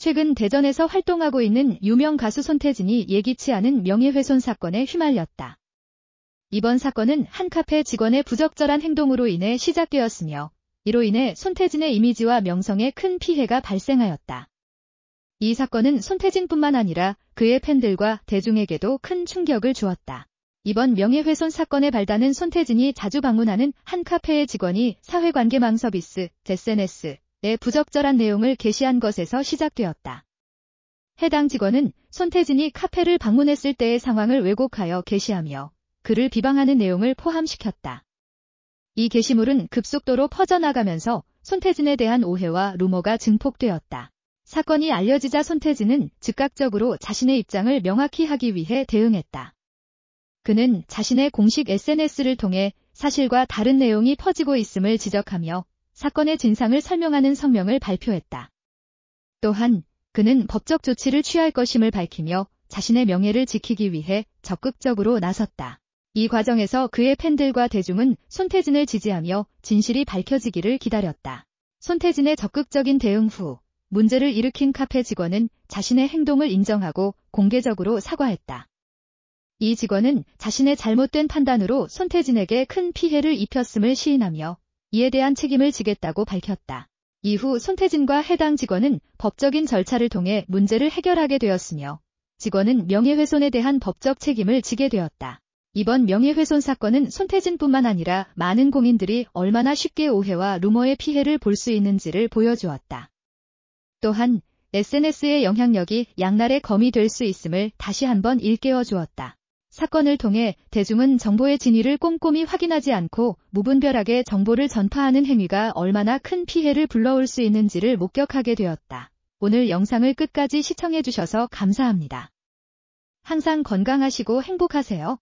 최근 대전에서 활동하고 있는 유명 가수 손태진이 예기치 않은 명예훼손 사건에 휘말렸다. 이번 사건은 한 카페 직원의 부적절한 행동으로 인해 시작되었으며 이로 인해 손태진의 이미지와 명성에 큰 피해가 발생하였다. 이 사건은 손태진뿐만 아니라 그의 팬들과 대중에게도 큰 충격을 주었다. 이번 명예훼손 사건에 발단은 손태진이 자주 방문하는 한 카페의 직원이 사회관계망 서비스, SNS, 내 부적절한 내용을 게시한 것에서 시작되었다. 해당 직원은 손태진이 카페를 방문했을 때의 상황을 왜곡하여 게시하며 그를 비방하는 내용을 포함시켰다. 이 게시물은 급속도로 퍼져나가면서 손태진에 대한 오해와 루머가 증폭되었다. 사건이 알려지자 손태진은 즉각적으로 자신의 입장을 명확히 하기 위해 대응했다. 그는 자신의 공식 SNS를 통해 사실과 다른 내용이 퍼지고 있음을 지적하며 사건의 진상을 설명하는 성명을 발표했다. 또한 그는 법적 조치를 취할 것임을 밝히며 자신의 명예를 지키기 위해 적극적으로 나섰다. 이 과정에서 그의 팬들과 대중은 손태진을 지지하며 진실이 밝혀지기를 기다렸다. 손태진의 적극적인 대응 후 문제를 일으킨 카페 직원은 자신의 행동을 인정하고 공개적으로 사과했다. 이 직원은 자신의 잘못된 판단으로 손태진에게 큰 피해를 입혔음을 시인하며 이에 대한 책임을 지겠다고 밝혔다. 이후 손태진과 해당 직원은 법적인 절차를 통해 문제를 해결하게 되었으며 직원은 명예훼손에 대한 법적 책임을 지게 되었다. 이번 명예훼손 사건은 손태진뿐만 아니라 많은 공인들이 얼마나 쉽게 오해와 루머의 피해를 볼 수 있는지를 보여주었다. 또한 SNS의 영향력이 양날의 검이 될 수 있음을 다시 한번 일깨워 주었다. 사건을 통해 대중은 정보의 진위를 꼼꼼히 확인하지 않고 무분별하게 정보를 전파하는 행위가 얼마나 큰 피해를 불러올 수 있는지를 목격하게 되었다. 오늘 영상을 끝까지 시청해주셔서 감사합니다. 항상 건강하시고 행복하세요.